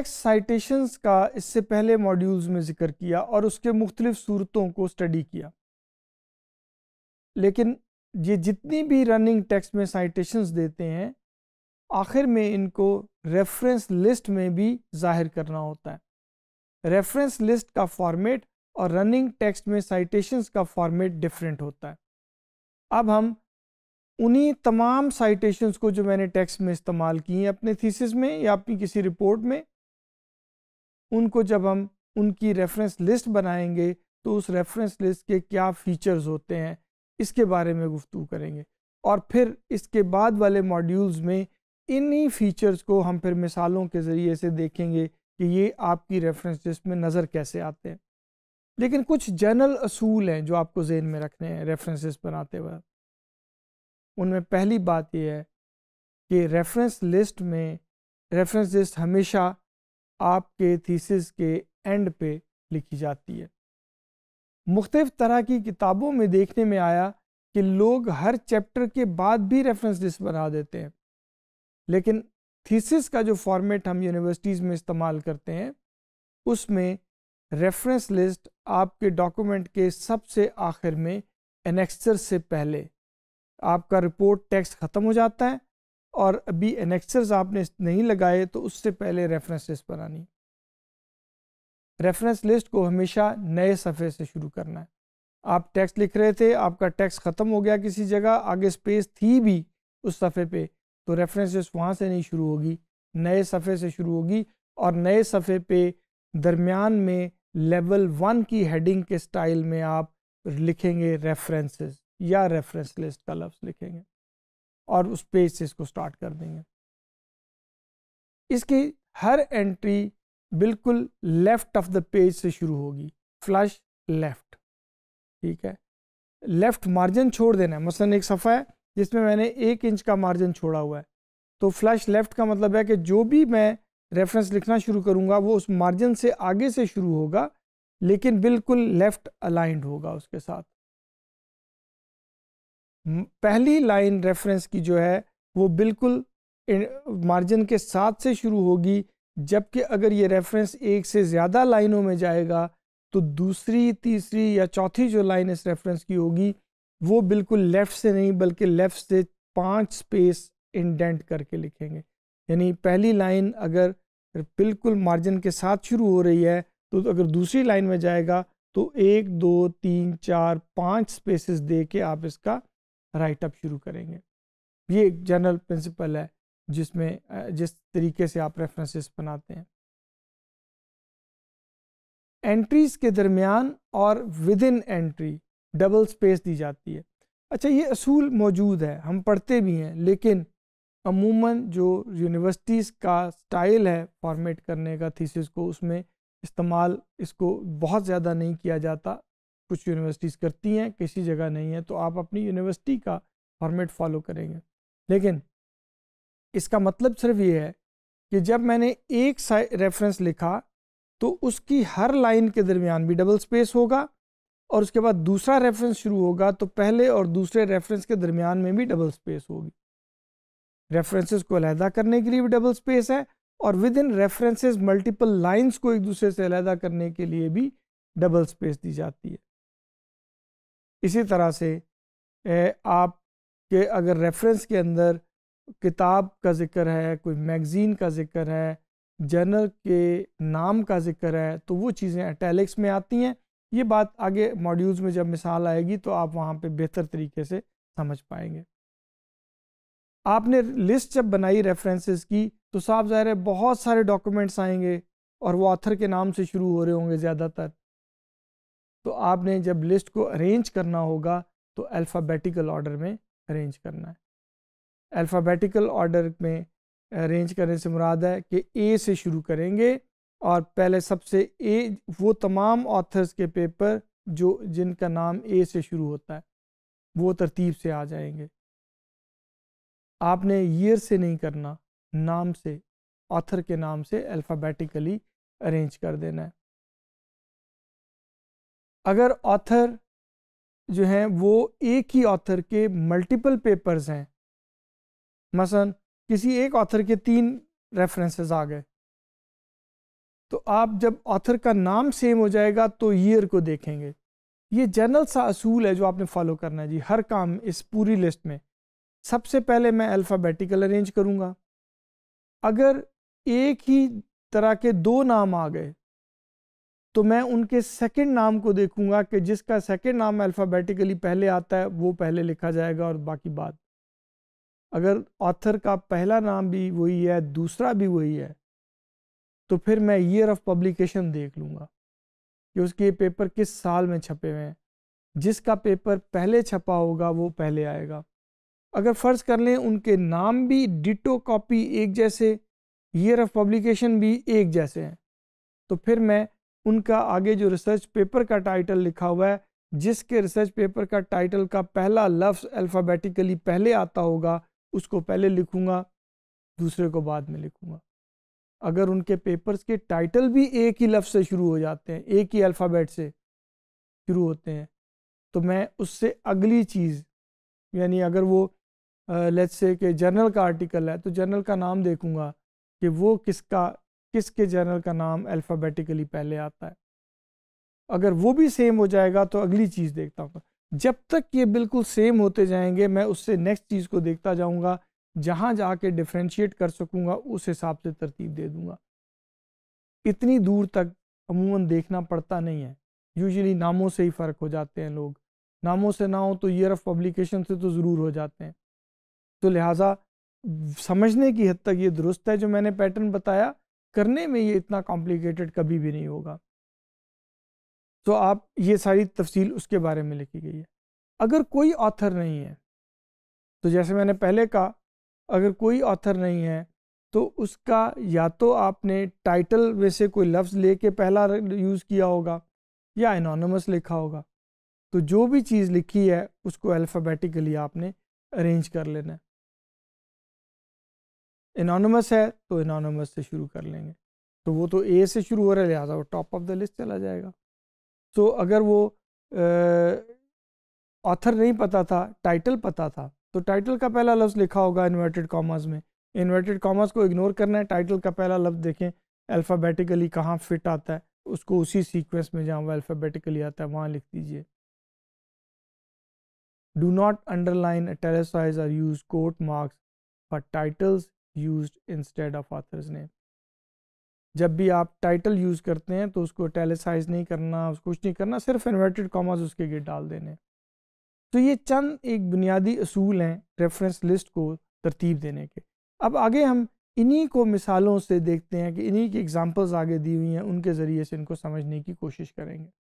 text citations का इससे पहले मॉड्यूल्स में जिक्र किया और उसके मुख्तलिफ सूरतों को स्टडी किया लेकिन ये जितनी भी रनिंग टेक्स्ट में साइटेशंस देते हैं आखिर में इनको रेफरेंस लिस्ट में भी जाहिर करना होता है रेफरेंस लिस्ट का फॉर्मेट और रनिंग टेक्स्ट में साइटेशंस का फॉर्मेट डिफरेंट होता है अब हम उन्हीं तमाम साइटेशंस को जो मैंने टेक्स्ट में इस्तेमाल किए हैं अपने थीसिस में या अपनी किसी रिपोर्ट में उनको जब हम उनकी रेफरेंस लिस्ट बनाएंगे तो उस रेफरेंस लिस्ट के क्या फीचर्स होते हैं इसके बारे में गुफ्तु करेंगे और फिर इसके बाद वाले मॉड्यूल्स में इन्हीं फीचर्स को हम फिर मिसालों के ज़रिए से देखेंगे कि ये आपकी रेफरेंस लिस्ट में नज़र कैसे आते हैं लेकिन कुछ जनरल असूल हैं जो आपको जेन में रखने हैं रेफरेंस लिस्ट बनाते हुए उनमें पहली बात यह है कि रेफरेंस लिस्ट में रेफरेंस लिस्ट हमेशा आपके थीसिस के एंड पे लिखी जाती है मुख्तफ तरह की किताबों में देखने में आया कि लोग हर चैप्टर के बाद भी रेफरेंस लिस्ट बना देते हैं लेकिन थीसिस का जो फॉर्मेट हम यूनिवर्सिटीज़ में इस्तेमाल करते हैं उसमें रेफरेंस लिस्ट आपके डॉक्यूमेंट के सबसे आखिर में एनेक्सर से पहले आपका रिपोर्ट टेक्स्ट ख़त्म हो जाता है और अभी एनेक्सर्स आपने नहीं लगाए तो उससे पहले रेफरेंस लिस्ट बनानी रेफरेंस लिस्ट को हमेशा नए सफ़े से शुरू करना है आप टैक्स लिख रहे थे आपका टैक्स ख़त्म हो गया किसी जगह आगे स्पेस थी भी उस सफ़े पे तो रेफरेंस लिस्ट वहाँ से नहीं शुरू होगी नए सफ़े से शुरू होगी और नए सफ़े पे दरमियान में लेवल वन की हेडिंग के स्टाइल में आप लिखेंगे रेफरेंसेस या रेफरेंस लिस्ट का लफ्ज़ लिखेंगे और उस पेज से इसको स्टार्ट कर देंगे इसकी हर एंट्री बिल्कुल लेफ़्ट ऑफ द पेज से शुरू होगी फ्लश लेफ़्ट ठीक है लेफ़्ट मार्जिन छोड़ देना है मसलन एक सफ़ा है जिसमें मैंने एक इंच का मार्जिन छोड़ा हुआ है तो फ्लश लेफ़्ट का मतलब है कि जो भी मैं रेफरेंस लिखना शुरू करूँगा वो उस मार्जिन से आगे से शुरू होगा लेकिन बिल्कुल लेफ़्ट अलाइंड होगा उसके साथ पहली लाइन रेफरेंस की जो है वो बिल्कुल मार्जिन के साथ से शुरू होगी जबकि अगर ये रेफरेंस एक से ज़्यादा लाइनों में जाएगा तो दूसरी तीसरी या चौथी जो लाइन इस रेफरेंस की होगी वो बिल्कुल लेफ़्ट से नहीं बल्कि लेफ़्ट से पांच स्पेस इंडेंट करके लिखेंगे यानी पहली लाइन अगर बिल्कुल मार्जिन के साथ शुरू हो रही है तो अगर दूसरी लाइन में जाएगा तो एक दो तीन चार पाँच स्पेसेस दे के आप इसका राइटअप शुरू करेंगे ये एक जनरल प्रिंसिपल है जिसमें जिस तरीके से आप रेफरेंसेस बनाते हैं एंट्रीज के दरमियान और within entry double space दी जाती है अच्छा ये असूल मौजूद है हम पढ़ते भी हैं लेकिन अमूमन जो यूनिवर्सिटीज़ का स्टाइल है फॉर्मेट करने का थीसिस को उसमें इस्तेमाल इसको बहुत ज़्यादा नहीं किया जाता कुछ यूनिवर्सिटीज़ करती हैं किसी जगह नहीं है तो आप अपनी यूनिवर्सिटी का फॉर्मेट फॉलो करेंगे लेकिन इसका मतलब सिर्फ ये है कि जब मैंने एक रेफरेंस लिखा तो उसकी हर लाइन के दरमियान भी डबल स्पेस होगा और उसके बाद दूसरा रेफरेंस शुरू होगा तो पहले और दूसरे रेफरेंस के दरमियान में भी डबल स्पेस होगी रेफरेंसेस को अलहदा करने के लिए भी डबल स्पेस है और within references multiple lines को एक दूसरे से अलहदा करने के लिए भी डबल स्पेस दी जाती है इसी तरह से आप के अगर रेफरेंस के अंदर किताब का ज़िक्र है कोई मैगज़ीन का ज़िक्र है जर्नल के नाम का ज़िक्र है तो वो चीज़ें अटैलिक्स में आती हैं ये बात आगे मॉड्यूल्स में जब मिसाल आएगी तो आप वहाँ पे बेहतर तरीके से समझ पाएंगे आपने लिस्ट जब बनाई रेफरेंसेस की तो साफ ज़ाहिर है बहुत सारे डॉक्यूमेंट्स आएंगे और वो ऑथर के नाम से शुरू हो रहे होंगे ज़्यादातर तो आपने जब लिस्ट को अरेंज करना होगा तो अल्फ़ाबेटिकल ऑर्डर में अरेंज करना है अल्फ़ाबेटिकल ऑर्डर में अरेंज करने से मुराद है कि ए से शुरू करेंगे और पहले सबसे ए वो तमाम ऑथर्स के पेपर जो जिनका नाम ए से शुरू होता है वो तरतीब से आ जाएंगे आपने ईयर से नहीं करना नाम से ऑथर के नाम से अल्फ़ाबेटिकली अरेंज कर देना है अगर ऑथर जो हैं वो एक ही ऑथर के मल्टीपल पेपर्स हैं मसलन किसी एक ऑथर के तीन रेफरेंसेस आ गए तो आप जब ऑथर का नाम सेम हो जाएगा तो ईयर को देखेंगे ये जनरल सा असूल है जो आपने फॉलो करना है जी हर काम इस पूरी लिस्ट में सबसे पहले मैं अल्फ़ाबेटिकल अरेंज करूँगा अगर एक ही तरह के दो नाम आ गए तो मैं उनके सेकंड नाम को देखूंगा कि जिसका सेकंड नाम अल्फ़ाबेटिकली पहले आता है वो पहले लिखा जाएगा और बाकी बात अगर ऑथर का पहला नाम भी वही है दूसरा भी वही है तो फिर मैं ईयर ऑफ पब्लिकेशन देख लूँगा कि उसके पेपर किस साल में छपे हुए हैं जिसका पेपर पहले छपा होगा वो पहले आएगा अगर फ़र्ज़ कर लें उनके नाम भी डिटो कॉपी एक जैसे ईयर ऑफ पब्लिकेशन भी एक जैसे हैं तो फिर मैं उनका आगे जो रिसर्च पेपर का टाइटल लिखा हुआ है जिसके रिसर्च पेपर का टाइटल का पहला लफ्ज़ अल्फ़ाबेटिकली पहले आता होगा उसको पहले लिखूँगा दूसरे को बाद में लिखूँगा अगर उनके पेपर्स के टाइटल भी एक ही लफ्ज़ से शुरू हो जाते हैं एक ही अल्फ़ाबेट से शुरू होते हैं तो मैं उससे अगली चीज़ यानी अगर वो लेट्स से कि जर्नल का आर्टिकल है तो जर्नल का नाम देखूँगा कि वो किसका किसके जर्नल का नाम अल्फ़ाबेटिकली पहले आता है अगर वो भी सेम हो जाएगा तो अगली चीज़ देखता हूँ जब तक ये बिल्कुल सेम होते जाएंगे मैं उससे नेक्स्ट चीज़ को देखता जाऊँगा जहाँ जाके डिफ्रेंशिएट कर सकूँगा उस हिसाब से तरतीब दे दूँगा इतनी दूर तक अमूमन देखना पड़ता नहीं है यूजली नामों से ही फ़र्क हो जाते हैं लोग नामों से ना हो तो ईयर ऑफ पब्लिकेशन से तो ज़रूर हो जाते हैं तो लिहाजा समझने की हद तक ये दुरुस्त है जो मैंने पैटर्न बताया करने में ये इतना कॉम्प्लिकेटेड कभी भी नहीं होगा तो आप ये सारी तफसील उसके बारे में लिखी गई है अगर कोई ऑथर नहीं है तो जैसे मैंने पहले कहा अगर कोई ऑथर नहीं है तो उसका या तो आपने टाइटल में से कोई लफ्ज़ लेके पहला यूज़ किया होगा या एनोनमस लिखा होगा तो जो भी चीज़ लिखी है उसको अल्फ़ाबेटिकली आपने अरेंज कर लेना है इनानमस है तो इनानमस से शुरू कर लेंगे तो वो तो ए से शुरू हो रहा है लिहाजा वो टॉप ऑफ द लिस्ट चला जाएगा तो अगर वो ऑथर नहीं पता था टाइटल पता था तो टाइटल का पहला लफ्ज़ लिखा होगा इन्वर्टेड कॉमर्स में इन्वर्टेड कॉमर्स को इग्नोर करना है टाइटल का पहला लफ्ज़ देखें अल्फ़ाबेटिकली कहाँ फिट आता है उसको उसी सीक्वेंस में जहाँ वह अल्फ़ाबेटिकली आता है वहाँ लिख दीजिए do not underline italicise or use quote marks for titles used instead of author's name जब भी आप टाइटल यूज़ करते हैं तो उसको टेलीसाइज नहीं करना उसको कुछ नहीं करना सिर्फ इन्वर्टेड कॉमाज उसके गेट डाल देने तो ये चंद एक बुनियादी असूल हैं रेफरेंस लिस्ट को तरतीब देने के अब आगे हम इन्हीं को मिसालों से देखते हैं कि इन्हीं की एग्जांपल्स आगे दी हुई हैं उनके ज़रिए से इनको समझने की कोशिश करेंगे